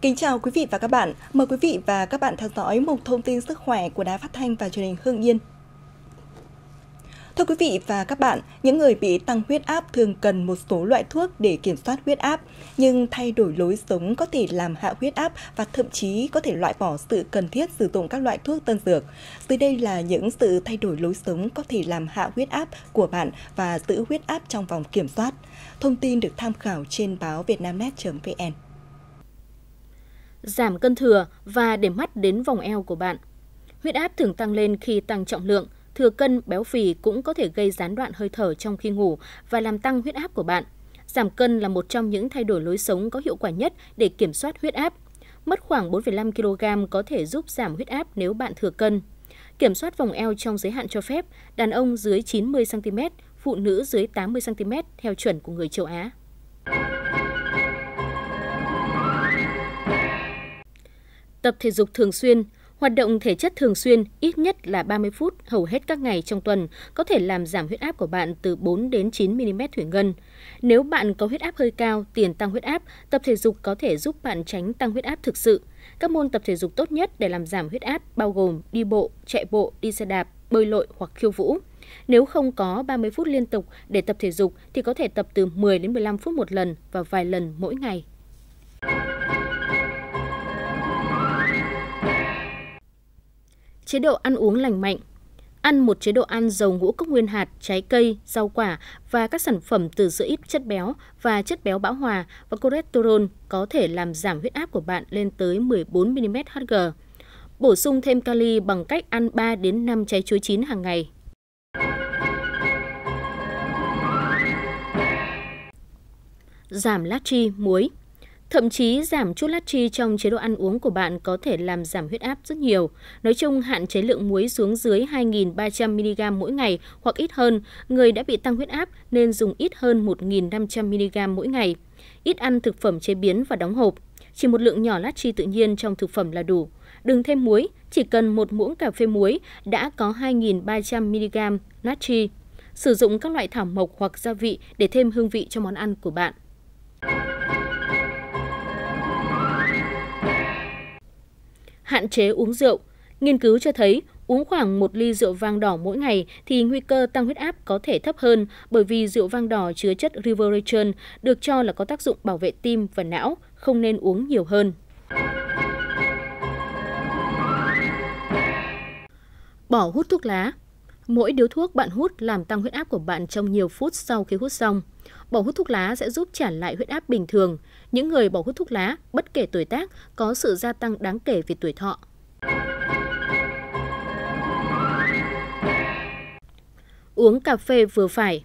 Kính chào quý vị và các bạn. Mời quý vị và các bạn theo dõi mục thông tin sức khỏe của Đài Phát thanh và Truyền hình Hương Yên. Thưa quý vị và các bạn, những người bị tăng huyết áp thường cần một số loại thuốc để kiểm soát huyết áp, nhưng thay đổi lối sống có thể làm hạ huyết áp và thậm chí có thể loại bỏ sự cần thiết sử dụng các loại thuốc tân dược. Dưới đây là những sự thay đổi lối sống có thể làm hạ huyết áp của bạn và giữ huyết áp trong vòng kiểm soát. Thông tin được tham khảo trên báo vietnamnet.vn giảm cân thừa và để mắt đến vòng eo của bạn. Huyết áp thường tăng lên khi tăng trọng lượng, thừa cân, béo phì cũng có thể gây gián đoạn hơi thở trong khi ngủ và làm tăng huyết áp của bạn. Giảm cân là một trong những thay đổi lối sống có hiệu quả nhất để kiểm soát huyết áp. Mất khoảng 4,5 kg có thể giúp giảm huyết áp nếu bạn thừa cân. Kiểm soát vòng eo trong giới hạn cho phép, đàn ông dưới 90 cm, phụ nữ dưới 80 cm theo chuẩn của người châu Á. tập thể dục thường xuyên, Hoạt động thể chất thường xuyên ít nhất là 30 phút hầu hết các ngày trong tuần có thể làm giảm huyết áp của bạn từ 4 đến 9 mm thủy ngân. Nếu bạn có huyết áp hơi cao, tiền tăng huyết áp, tập thể dục có thể giúp bạn tránh tăng huyết áp thực sự. Các môn tập thể dục tốt nhất để làm giảm huyết áp bao gồm đi bộ, chạy bộ, đi xe đạp, bơi lội hoặc khiêu vũ. Nếu không có 30 phút liên tục để tập thể dục thì có thể tập từ 10 đến 15 phút một lần và vài lần mỗi ngày chế độ ăn uống lành mạnh, ăn một chế độ ăn giàu ngũ cốc nguyên hạt, trái cây, rau quả và các sản phẩm từ sữa ít chất béo và chất béo bão hòa và cholesterol có thể làm giảm huyết áp của bạn lên tới 14 mm Hg. Bổ sung thêm kali bằng cách ăn 3 đến 5 trái chuối chín hàng ngày. Giảm lát chi, muối. Thậm chí giảm chút lát chi trong chế độ ăn uống của bạn có thể làm giảm huyết áp rất nhiều. Nói chung hạn chế lượng muối xuống dưới 2.300mg mỗi ngày hoặc ít hơn, người đã bị tăng huyết áp nên dùng ít hơn 1.500mg mỗi ngày. Ít ăn thực phẩm chế biến và đóng hộp. Chỉ một lượng nhỏ lát chi tự nhiên trong thực phẩm là đủ. Đừng thêm muối, chỉ cần một muỗng cà phê muối đã có 2.300mg natri. Sử dụng các loại thảo mộc hoặc gia vị để thêm hương vị cho món ăn của bạn. hạn chế uống rượu. Nghiên cứu cho thấy uống khoảng một ly rượu vang đỏ mỗi ngày thì nguy cơ tăng huyết áp có thể thấp hơn bởi vì rượu vang đỏ chứa chất resveratrol được cho là có tác dụng bảo vệ tim và não, không nên uống nhiều hơn. Bỏ hút thuốc lá Mỗi điếu thuốc bạn hút làm tăng huyết áp của bạn trong nhiều phút sau khi hút xong. Bỏ hút thuốc lá sẽ giúp trả lại huyết áp bình thường. Những người bỏ hút thuốc lá, bất kể tuổi tác, có sự gia tăng đáng kể về tuổi thọ. Uống cà phê vừa phải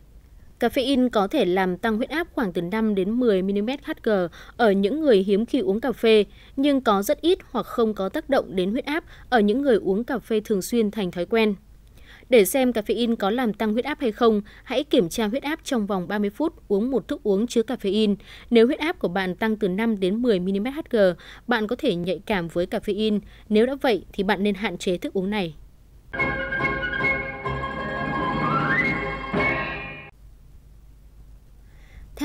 Caffeine có thể làm tăng huyết áp khoảng từ 5 đến 10 mm Hg ở những người hiếm khi uống cà phê, nhưng có rất ít hoặc không có tác động đến huyết áp ở những người uống cà phê thường xuyên thành thói quen. Để xem caffeine có làm tăng huyết áp hay không, hãy kiểm tra huyết áp trong vòng 30 phút uống một thức uống chứa caffeine. Nếu huyết áp của bạn tăng từ 5 đến 10 mmHg, bạn có thể nhạy cảm với caffeine. Nếu đã vậy thì bạn nên hạn chế thức uống này.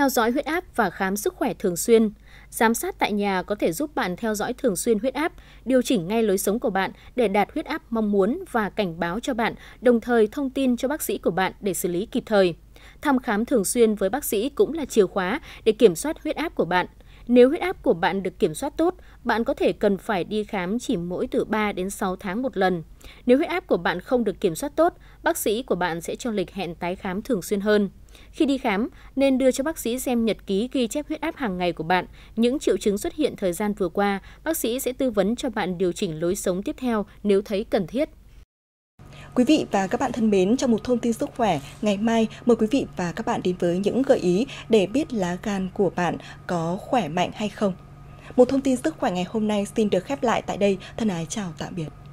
theo dõi huyết áp và khám sức khỏe thường xuyên. Giám sát tại nhà có thể giúp bạn theo dõi thường xuyên huyết áp, điều chỉnh ngay lối sống của bạn để đạt huyết áp mong muốn và cảnh báo cho bạn, đồng thời thông tin cho bác sĩ của bạn để xử lý kịp thời. Thăm khám thường xuyên với bác sĩ cũng là chìa khóa để kiểm soát huyết áp của bạn – nếu huyết áp của bạn được kiểm soát tốt, bạn có thể cần phải đi khám chỉ mỗi từ 3 đến 6 tháng một lần. Nếu huyết áp của bạn không được kiểm soát tốt, bác sĩ của bạn sẽ cho lịch hẹn tái khám thường xuyên hơn. Khi đi khám, nên đưa cho bác sĩ xem nhật ký ghi chép huyết áp hàng ngày của bạn, những triệu chứng xuất hiện thời gian vừa qua, bác sĩ sẽ tư vấn cho bạn điều chỉnh lối sống tiếp theo nếu thấy cần thiết. Quý vị và các bạn thân mến, trong một thông tin sức khỏe, ngày mai mời quý vị và các bạn đến với những gợi ý để biết lá gan của bạn có khỏe mạnh hay không. Một thông tin sức khỏe ngày hôm nay xin được khép lại tại đây. Thân ái chào tạm biệt.